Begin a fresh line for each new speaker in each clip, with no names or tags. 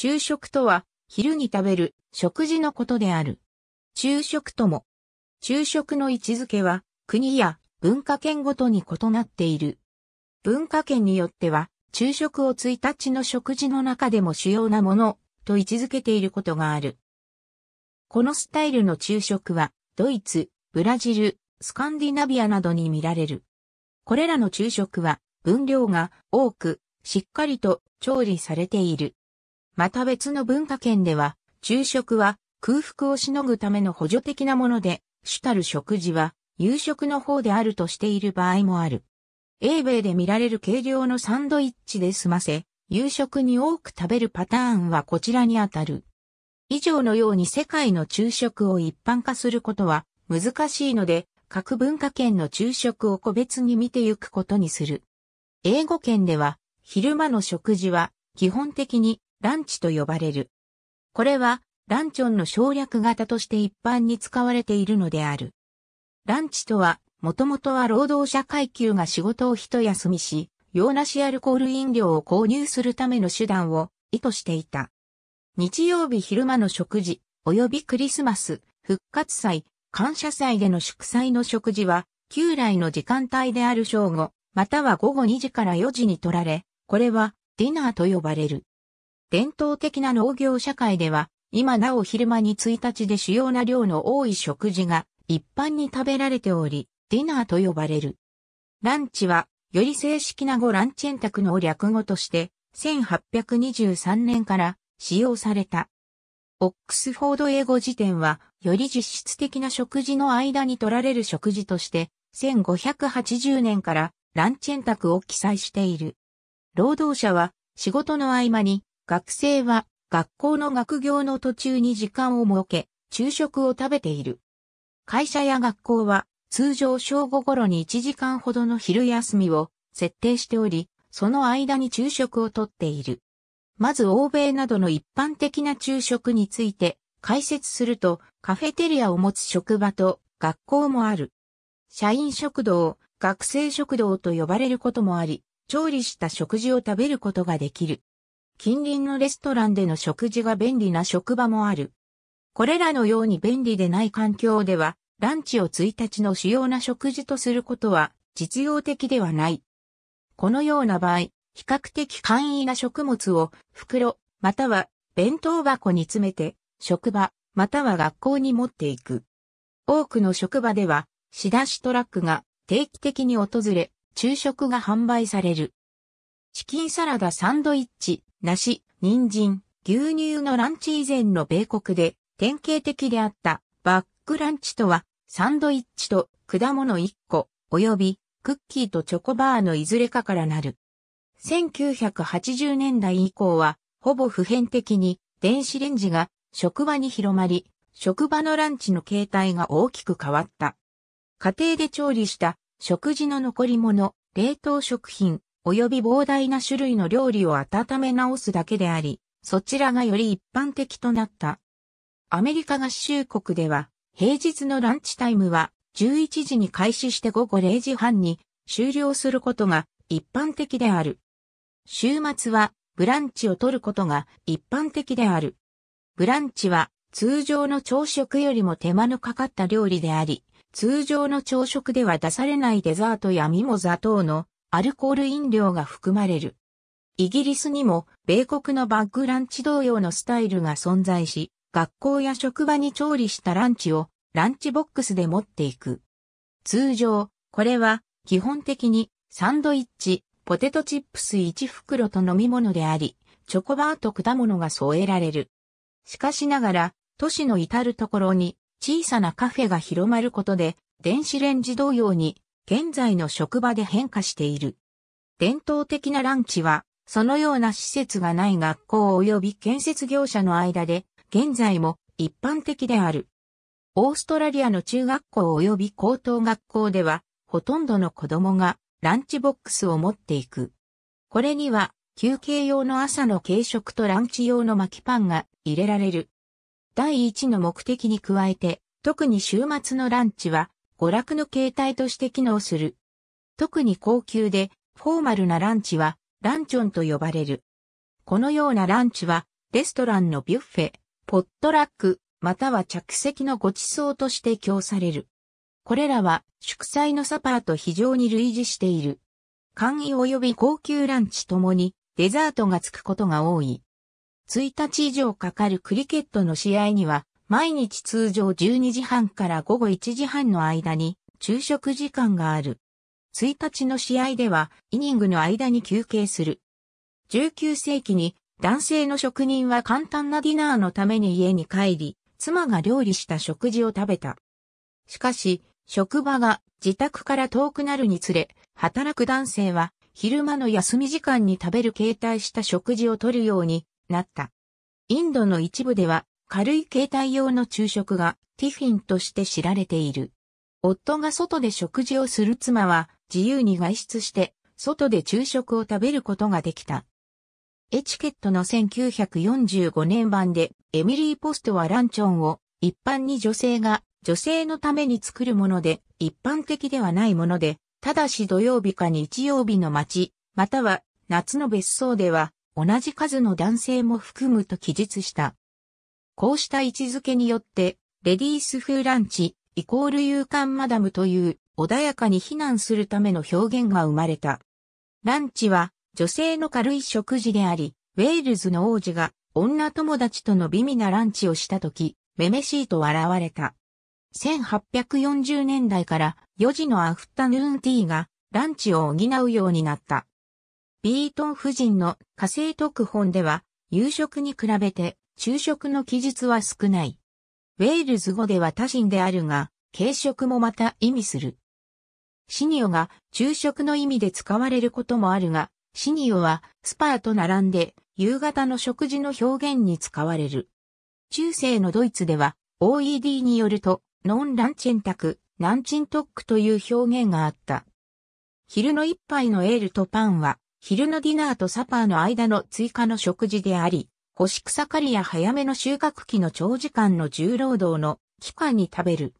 昼食とは、昼に食べる食事のことである。昼食とも。昼食の位置づけは、国や文化圏ごとに異なっている。文化圏によっては、昼食を1日の食事の中でも主要なものと位置づけていることがある。このスタイルの昼食は、ドイツ、ブラジル、スカンディナビアなどに見られる。これらの昼食は、分量が多く、しっかりと調理されている。また別の文化圏では、昼食は空腹をしのぐための補助的なもので、主たる食事は夕食の方であるとしている場合もある。英米で見られる軽量のサンドイッチで済ませ、夕食に多く食べるパターンはこちらにあたる。以上のように世界の昼食を一般化することは難しいので、各文化圏の昼食を個別に見てゆくことにする。英語圏では、昼間の食事は基本的にランチと呼ばれる。これは、ランチョンの省略型として一般に使われているのである。ランチとは、もともとは労働者階級が仕事を一休みし、洋梨アルコール飲料を購入するための手段を意図していた。日曜日昼間の食事、及びクリスマス、復活祭、感謝祭での祝祭の食事は、旧来の時間帯である正午、または午後2時から4時に取られ、これはディナーと呼ばれる。伝統的な農業社会では、今なお昼間に1日で主要な量の多い食事が一般に食べられており、ディナーと呼ばれる。ランチは、より正式な語ランチェンタクの略語として、1823年から使用された。オックスフォード英語辞典は、より実質的な食事の間に取られる食事として、1580年からランチェンタクを記載している。労働者は仕事の合間に学生は学校の学業の途中に時間を設け、昼食を食べている。会社や学校は通常正午頃に1時間ほどの昼休みを設定しており、その間に昼食をとっている。まず欧米などの一般的な昼食について解説するとカフェテリアを持つ職場と学校もある。社員食堂、学生食堂と呼ばれることもあり、調理した食事を食べることができる。近隣のレストランでの食事が便利な職場もある。これらのように便利でない環境では、ランチを1日の主要な食事とすることは実用的ではない。このような場合、比較的簡易な食物を袋、または弁当箱に詰めて、職場、または学校に持っていく。多くの職場では、仕出しトラックが定期的に訪れ、昼食が販売される。チキンサラダサンドイッチ、梨、人参、牛乳のランチ以前の米国で典型的であったバックランチとはサンドイッチと果物1個及びクッキーとチョコバーのいずれかからなる。1980年代以降はほぼ普遍的に電子レンジが職場に広まり、職場のランチの形態が大きく変わった。家庭で調理した食事の残り物、冷凍食品、及び膨大な種類の料理を温め直すだけであり、そちらがより一般的となった。アメリカ合衆国では、平日のランチタイムは11時に開始して午後0時半に終了することが一般的である。週末はブランチを取ることが一般的である。ブランチは通常の朝食よりも手間のかかった料理であり、通常の朝食では出されないデザートやミモザ等のアルコール飲料が含まれる。イギリスにも米国のバッグランチ同様のスタイルが存在し、学校や職場に調理したランチをランチボックスで持っていく。通常、これは基本的にサンドイッチ、ポテトチップス1袋と飲み物であり、チョコバーと果物が添えられる。しかしながら、都市の至るところに小さなカフェが広まることで、電子レンジ同様に現在の職場で変化している。伝統的なランチは、そのような施設がない学校及び建設業者の間で、現在も一般的である。オーストラリアの中学校及び高等学校では、ほとんどの子供がランチボックスを持っていく。これには、休憩用の朝の軽食とランチ用の巻きパンが入れられる。第一の目的に加えて、特に週末のランチは娯楽の形態として機能する。特に高級で、フォーマルなランチは、ランチョンと呼ばれる。このようなランチは、レストランのビュッフェ、ポットラック、または着席のご馳走として供される。これらは、祝祭のサパーと非常に類似している。簡易及び高級ランチともに、デザートがつくことが多い。1日以上かかるクリケットの試合には、毎日通常12時半から午後1時半の間に昼食時間がある。1日の試合ではイニングの間に休憩する。19世紀に男性の職人は簡単なディナーのために家に帰り、妻が料理した食事を食べた。しかし、職場が自宅から遠くなるにつれ、働く男性は昼間の休み時間に食べる携帯した食事を取るようになった。インドの一部では軽い携帯用の昼食がティフィンとして知られている。夫が外で食事をする妻は自由に外出して外で昼食を食べることができた。エチケットの1945年版でエミリー・ポストはランチョンを一般に女性が女性のために作るもので一般的ではないもので、ただし土曜日か日曜日の街、または夏の別荘では同じ数の男性も含むと記述した。こうした位置づけによって、レディース風ランチ、イコール勇敢マダムという穏やかに避難するための表現が生まれた。ランチは女性の軽い食事であり、ウェールズの王子が女友達との美味なランチをした時、めめしいと笑われた。1840年代から4時のアフタヌーンティーがランチを補うようになった。ビートン夫人の火星特本では夕食に比べて昼食の記述は少ない。ウェールズ語では多心であるが、軽食もまた意味する。シニオが昼食の意味で使われることもあるが、シニオはスパーと並んで夕方の食事の表現に使われる。中世のドイツでは OED によるとノンランチェンタク、ナンチントックという表現があった。昼の一杯のエールとパンは昼のディナーとサパーの間の追加の食事であり、干し草刈りや早めの収穫期の長時間の重労働の期間に食べる。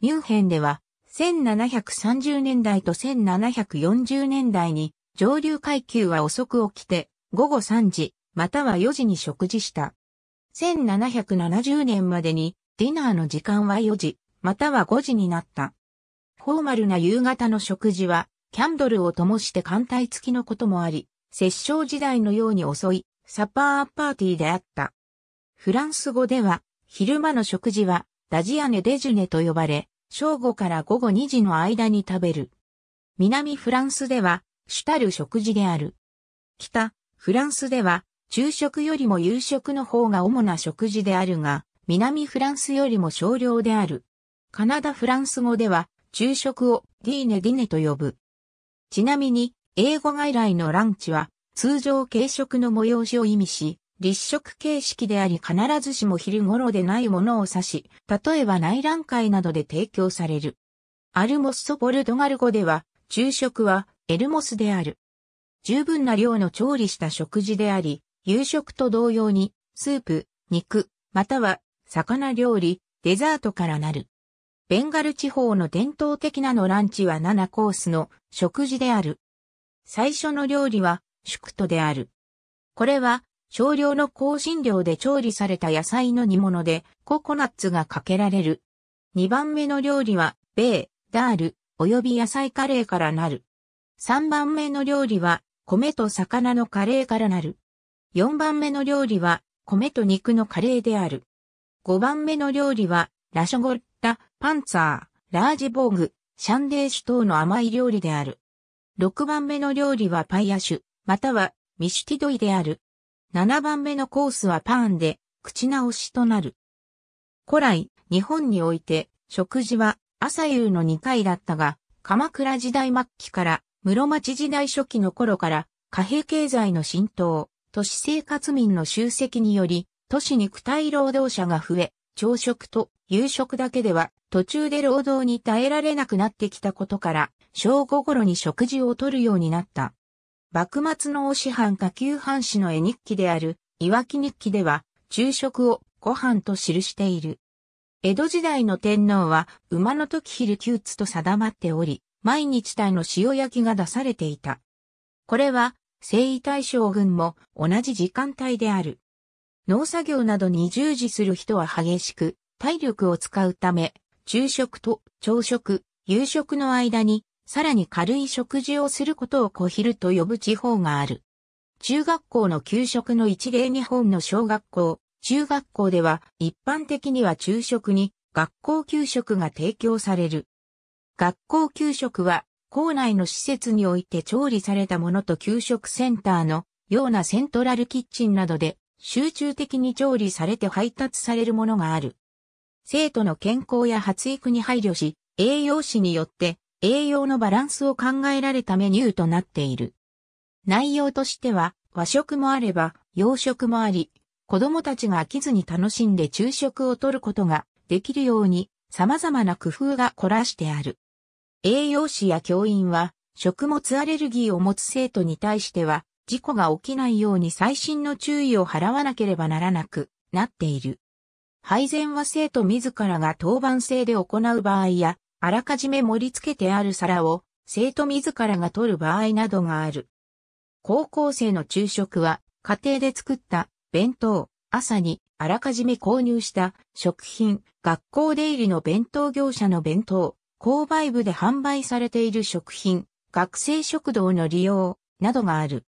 ミュンヘンでは、1730年代と1740年代に上流階級は遅く起きて午後3時または4時に食事した。1770年までにディナーの時間は4時または5時になった。フォーマルな夕方の食事はキャンドルを灯して艦隊付きのこともあり、摂政時代のように遅いサパーパーティーであった。フランス語では、昼間の食事は、ダジアネ・デジュネと呼ばれ、正午から午後2時の間に食べる。南フランスでは、主たる食事である。北、フランスでは、昼食よりも夕食の方が主な食事であるが、南フランスよりも少量である。カナダ・フランス語では、昼食をディーネ・ディネと呼ぶ。ちなみに、英語外来のランチは、通常軽食の催しを意味し、立食形式であり必ずしも昼頃でないものを指し、例えば内覧会などで提供される。アルモッソポルトガル語では、昼食はエルモスである。十分な量の調理した食事であり、夕食と同様に、スープ、肉、または魚料理、デザートからなる。ベンガル地方の伝統的なのランチは7コースの食事である。最初の料理は宿都である。これは、少量の香辛料で調理された野菜の煮物でココナッツがかけられる。2番目の料理は、米、ダール、および野菜カレーからなる。3番目の料理は、米と魚のカレーからなる。4番目の料理は、米と肉のカレーである。5番目の料理は、ラショゴッタ、パンツァー、ラージボーグ、シャンデーシュ等の甘い料理である。6番目の料理はパイアシュ。またはミシュティドイである。7番目のコースはパーンで、口直しとなる。古来、日本において、食事は朝夕の2回だったが、鎌倉時代末期から室町時代初期の頃から貨幣経済の浸透、都市生活民の集積により、都市肉体労働者が増え、朝食と夕食だけでは途中で労働に耐えられなくなってきたことから、正午頃に食事をとるようになった。幕末の推し藩下級藩士の絵日記である、いわき日記では、昼食をご飯と記している。江戸時代の天皇は、馬の時昼休日と定まっており、毎日体の塩焼きが出されていた。これは、征夷大将軍も同じ時間帯である。農作業などに従事する人は激しく、体力を使うため、昼食と朝食、夕食の間にさらに軽い食事をすることを小昼と呼ぶ地方がある。中学校の給食の一例日本の小学校、中学校では一般的には昼食に学校給食が提供される。学校給食は校内の施設において調理されたものと給食センターのようなセントラルキッチンなどで集中的に調理されて配達されるものがある。生徒の健康や発育に配慮し、栄養士によって栄養のバランスを考えられたメニューとなっている。内容としては和食もあれば洋食もあり、子供たちが飽きずに楽しんで昼食をとることができるように様々な工夫が凝らしてある。栄養士や教員は食物アレルギーを持つ生徒に対しては事故が起きないように細心の注意を払わなければならなくなっている。配膳は生徒自らが当番制で行う場合やあらかじめ盛り付けてある皿を生徒自らが取る場合などがある。高校生の昼食は家庭で作った弁当、朝にあらかじめ購入した食品、学校出入りの弁当業者の弁当、購買部で販売されている食品、学生食堂の利用などがある。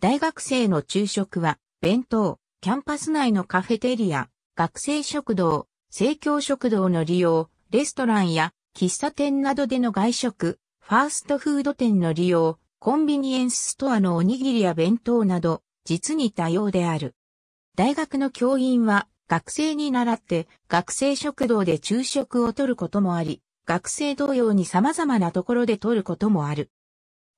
大学生の昼食は弁当、キャンパス内のカフェテリア、学生食堂、生協食堂の利用、レストランや喫茶店などでの外食、ファーストフード店の利用、コンビニエンスストアのおにぎりや弁当など、実に多様である。大学の教員は、学生に習って学生食堂で昼食をとることもあり、学生同様に様々なところでとることもある。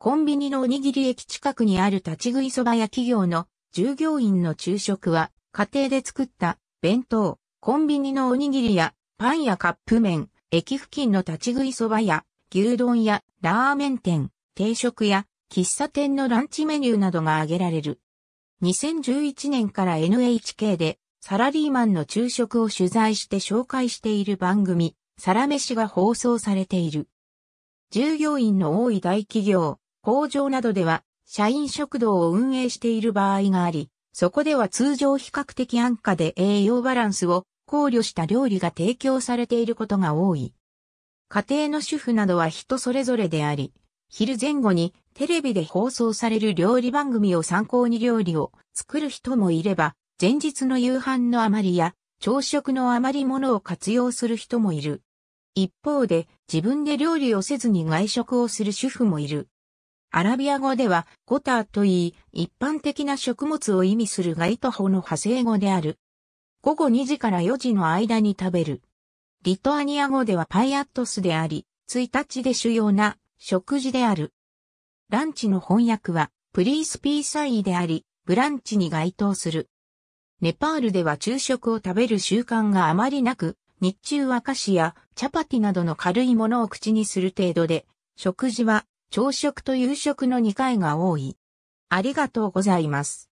コンビニのおにぎり駅近くにある立ち食いそばや企業の従業員の昼食は家庭で作った弁当、コンビニのおにぎりやパンやカップ麺、駅付近の立ち食いそばや、牛丼や、ラーメン店、定食や、喫茶店のランチメニューなどが挙げられる。2011年から NHK でサラリーマンの昼食を取材して紹介している番組、サラメシが放送されている。従業員の多い大企業、工場などでは、社員食堂を運営している場合があり、そこでは通常比較的安価で栄養バランスを考慮した料理が提供されていることが多い。家庭の主婦などは人それぞれであり、昼前後にテレビで放送される料理番組を参考に料理を作る人もいれば、前日の夕飯の余りや朝食の余り物を活用する人もいる。一方で自分で料理をせずに外食をする主婦もいる。アラビア語ではゴターといい、一般的な食物を意味する外イトの派生語である。午後2時から4時の間に食べる。リトアニア語ではパイアットスであり、1日で主要な食事である。ランチの翻訳は、プリースピーサイであり、ブランチに該当する。ネパールでは昼食を食べる習慣があまりなく、日中は菓子やチャパティなどの軽いものを口にする程度で、食事は朝食と夕食の2回が多い。ありがとうございます。